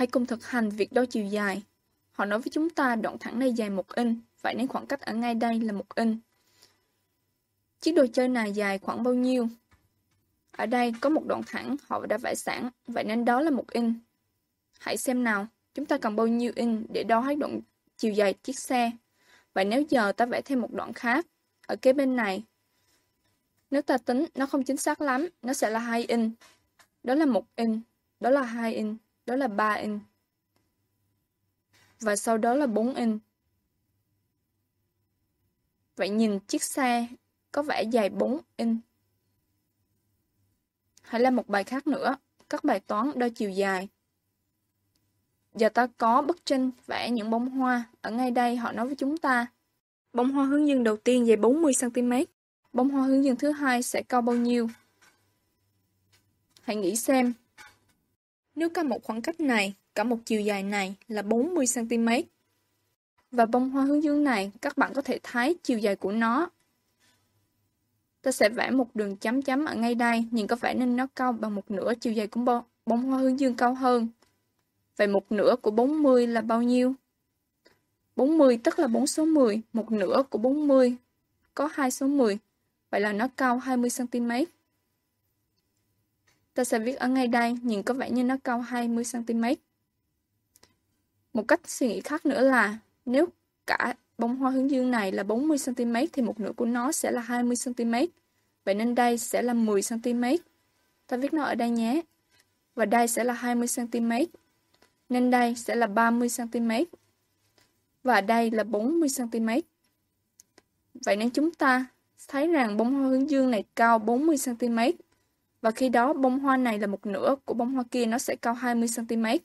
Hãy cùng thực hành việc đo chiều dài. Họ nói với chúng ta đoạn thẳng này dài một inch, vậy nên khoảng cách ở ngay đây là một inch. Chiếc đồ chơi này dài khoảng bao nhiêu? Ở đây có một đoạn thẳng họ đã vẽ sẵn, vậy nên đó là một inch. Hãy xem nào, chúng ta cần bao nhiêu inch để đo hết đoạn chiều dài chiếc xe. Vậy nếu giờ ta vẽ thêm một đoạn khác, ở kế bên này, nếu ta tính nó không chính xác lắm, nó sẽ là 2 inch. Đó là một inch, đó là 2 inch đó là 3 in Và sau đó là 4 in Vậy nhìn chiếc xe có vẻ dài 4 in hãy làm một bài khác nữa, các bài toán đo chiều dài. Giờ ta có bức tranh vẽ những bông hoa, ở ngay đây họ nói với chúng ta. Bông hoa hướng dương đầu tiên dài 40cm, bông hoa hướng dương thứ hai sẽ cao bao nhiêu? Hãy nghĩ xem, nếu cả một khoảng cách này, cả một chiều dài này là 40cm. Và bông hoa hướng dương này, các bạn có thể thấy chiều dài của nó. Ta sẽ vẽ một đường chấm chấm ở ngay đây, nhìn có vẻ nên nó cao bằng một nửa chiều dài của bông, hoa hướng dương cao hơn. Vậy một nửa của 40 là bao nhiêu? 40 tức là 4 số 10, một nửa của 40 có 2 số 10, vậy là nó cao 20cm. Ta sẽ viết ở ngay đây, nhìn có vẻ như nó cao 20cm. Một cách suy nghĩ khác nữa là nếu cả bông hoa hướng dương này là 40cm thì một nửa của nó sẽ là 20cm. Vậy nên đây sẽ là 10cm. Ta viết nó ở đây nhé. Và đây sẽ là 20cm. Nên đây sẽ là 30cm. Và đây là 40cm. Vậy nên chúng ta thấy rằng bông hoa hướng dương này cao 40cm và khi đó bông hoa này là một nửa của bông hoa kia nó sẽ cao 20cm.